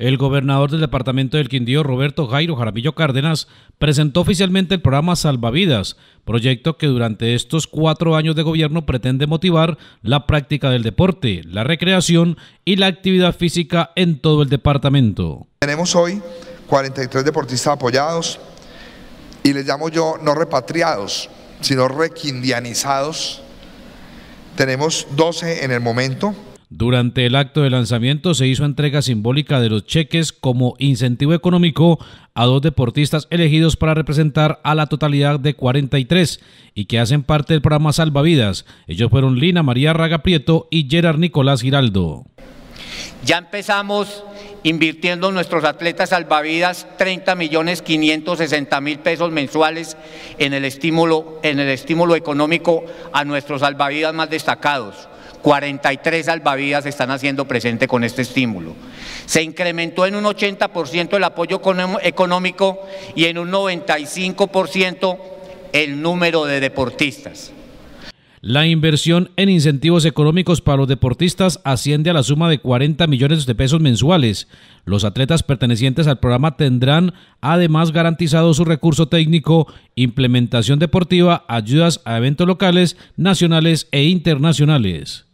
El gobernador del departamento del Quindío, Roberto Jairo Jaramillo Cárdenas, presentó oficialmente el programa Salvavidas, proyecto que durante estos cuatro años de gobierno pretende motivar la práctica del deporte, la recreación y la actividad física en todo el departamento. Tenemos hoy 43 deportistas apoyados y les llamo yo no repatriados, sino requindianizados. Tenemos 12 en el momento, durante el acto de lanzamiento se hizo entrega simbólica de los cheques como incentivo económico a dos deportistas elegidos para representar a la totalidad de 43 y que hacen parte del programa Salvavidas. Ellos fueron Lina María Raga Prieto y Gerard Nicolás Giraldo. Ya empezamos invirtiendo en nuestros atletas salvavidas 30 millones 560 mil pesos mensuales en el estímulo, en el estímulo económico a nuestros salvavidas más destacados. 43 albavidas están haciendo presente con este estímulo. Se incrementó en un 80% el apoyo económico y en un 95% el número de deportistas. La inversión en incentivos económicos para los deportistas asciende a la suma de 40 millones de pesos mensuales. Los atletas pertenecientes al programa tendrán además garantizado su recurso técnico, implementación deportiva, ayudas a eventos locales, nacionales e internacionales.